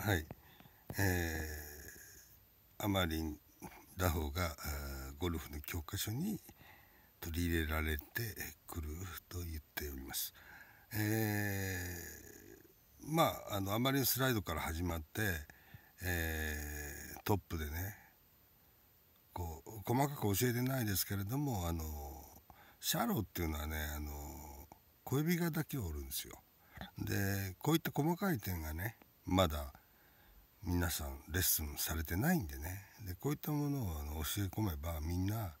はいえー、あまりン・ラホがゴルフの教科書に取り入れられてくると言っております。えー、まああのあまりンスライドから始まって、えー、トップでねこう細かく教えてないですけれどもあのシャローっていうのはねあの小指がだけを折るんですよ。でこういった細かい点がねまだ皆さんレッスンされてないんでねでこういったものをあの教え込めばみんな、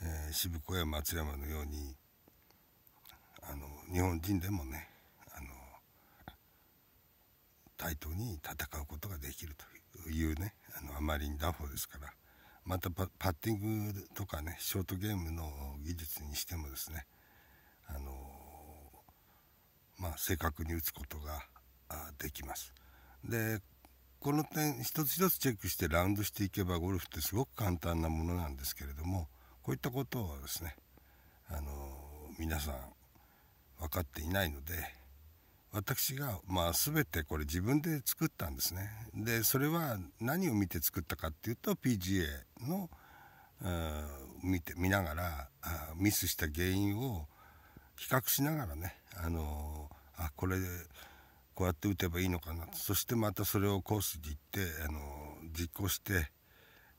えー、渋子や松山のようにあの日本人でもねあの対等に戦うことができるというねあのあまりに打法ですからまたパッティングとかねショートゲームの技術にしてもですねあのまあ、正確に打つことができます。でこの点一つ一つチェックしてラウンドしていけばゴルフってすごく簡単なものなんですけれどもこういったことをですねあの皆さん分かっていないので私がまあ全てこれ自分で作ったんですねでそれは何を見て作ったかっていうと PGA の見て見ながらミスした原因を比較しながらねあのあこれこうやって打てばいいのかなそしてまたそれをコースに行ってあの実行して、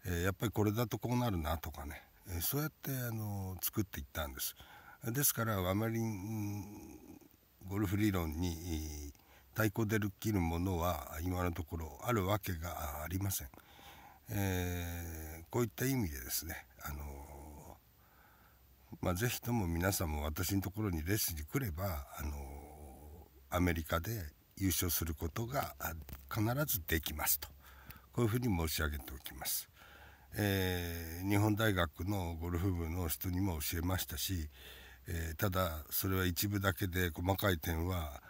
えー、やっぱりこれだとこうなるなとかね、えー、そうやってあの作っていったんですですからあまりゴルフ理論に対抗できるものは今のところあるわけがありません、えー、こういった意味でですねあのまあ、ぜひとも皆さんも私のところにレッスンに来れば、あのアメリカで優勝することが必ずできますとこういうふうに申し上げておきます。えー、日本大学のゴルフ部の人にも教えましたし、えー、ただそれは一部だけで細かい点は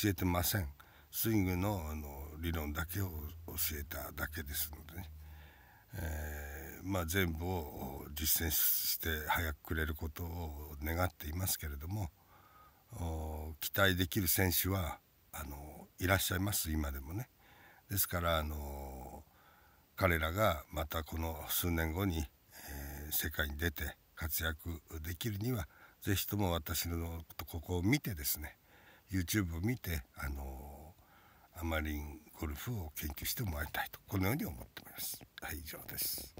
教えてませんスイングのあの理論だけを教えただけですのでね、えー、まあ、全部を実践して早くくれることを願っていますけれども期待できる選手はあのいらっしゃいます今でもね。ですからあの彼らがまたこの数年後に、えー、世界に出て活躍できるには是非とも私のここを見てですね YouTube を見てあのアマリンゴルフを研究してもらいたいとこのように思っております。はい以上です